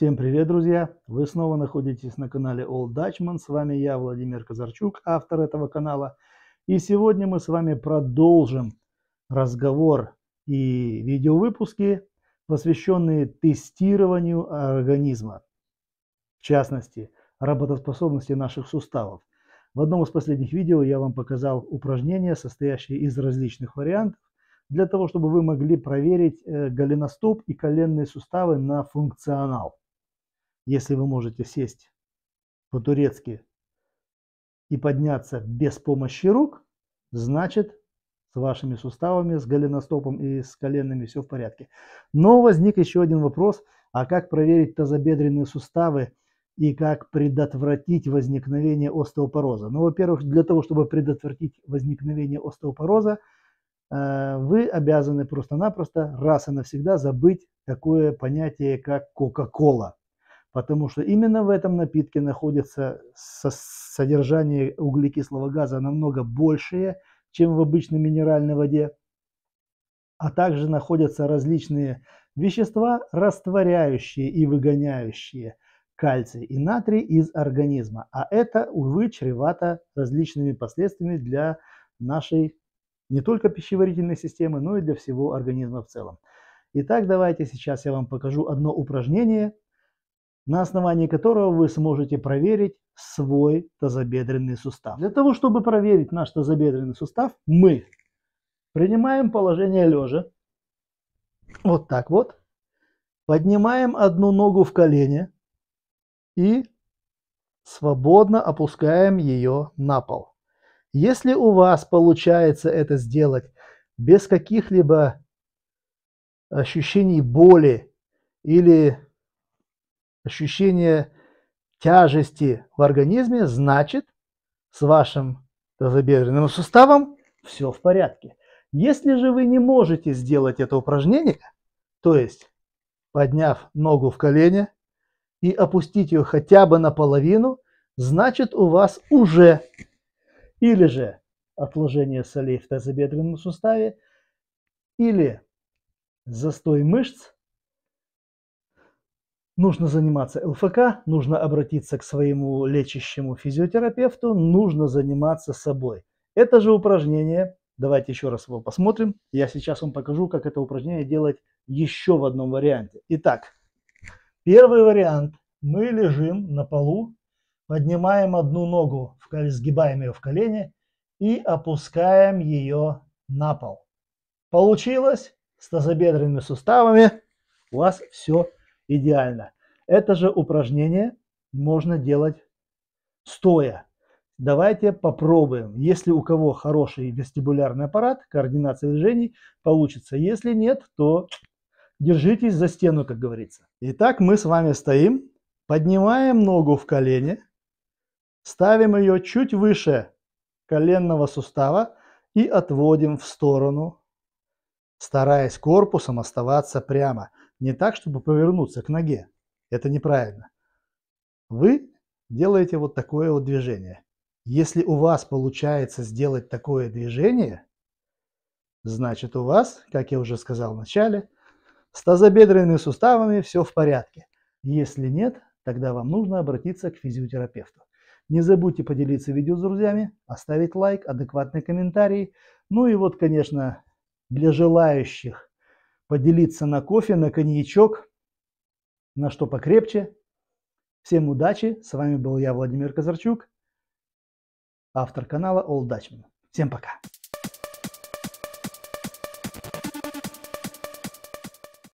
Всем привет, друзья! Вы снова находитесь на канале Old Dutchman. С вами я, Владимир Казарчук, автор этого канала. И сегодня мы с вами продолжим разговор и видеовыпуски, посвященные тестированию организма. В частности, работоспособности наших суставов. В одном из последних видео я вам показал упражнения, состоящие из различных вариантов, для того, чтобы вы могли проверить э, голеностоп и коленные суставы на функционал. Если вы можете сесть по-турецки и подняться без помощи рук, значит с вашими суставами, с голеностопом и с коленными все в порядке. Но возник еще один вопрос, а как проверить тазобедренные суставы и как предотвратить возникновение остеопороза? Ну, во-первых, для того, чтобы предотвратить возникновение остеопороза, э, вы обязаны просто-напросто раз и навсегда забыть такое понятие, как Кока-Кола потому что именно в этом напитке находится содержание углекислого газа намного большее, чем в обычной минеральной воде, а также находятся различные вещества, растворяющие и выгоняющие кальций и натрий из организма, а это, увы, чревато различными последствиями для нашей не только пищеварительной системы, но и для всего организма в целом. Итак, давайте сейчас я вам покажу одно упражнение, на основании которого вы сможете проверить свой тазобедренный сустав. Для того, чтобы проверить наш тазобедренный сустав, мы принимаем положение лежа, вот так вот, поднимаем одну ногу в колени и свободно опускаем ее на пол. Если у вас получается это сделать без каких-либо ощущений боли или ощущение тяжести в организме, значит, с вашим тазобедренным суставом все в порядке. Если же вы не можете сделать это упражнение, то есть подняв ногу в колени и опустить ее хотя бы наполовину, значит у вас уже или же отложение солей в тазобедренном суставе, или застой мышц, Нужно заниматься ЛФК, нужно обратиться к своему лечащему физиотерапевту, нужно заниматься собой. Это же упражнение, давайте еще раз его посмотрим. Я сейчас вам покажу, как это упражнение делать еще в одном варианте. Итак, первый вариант. Мы лежим на полу, поднимаем одну ногу, сгибаем ее в колени и опускаем ее на пол. Получилось с тазобедренными суставами у вас все идеально. Это же упражнение можно делать стоя. Давайте попробуем. Если у кого хороший вестибулярный аппарат, координация движений получится. Если нет, то держитесь за стену, как говорится. Итак, мы с вами стоим, поднимаем ногу в колени, ставим ее чуть выше коленного сустава и отводим в сторону, стараясь корпусом оставаться прямо не так, чтобы повернуться к ноге. Это неправильно. Вы делаете вот такое вот движение. Если у вас получается сделать такое движение, значит у вас, как я уже сказал в начале, с тазобедренными суставами все в порядке. Если нет, тогда вам нужно обратиться к физиотерапевту. Не забудьте поделиться видео с друзьями, оставить лайк, адекватный комментарий. Ну и вот, конечно, для желающих поделиться на кофе, на коньячок, на что покрепче. Всем удачи. С вами был я, Владимир Казарчук, автор канала Old Dutchman. Всем пока.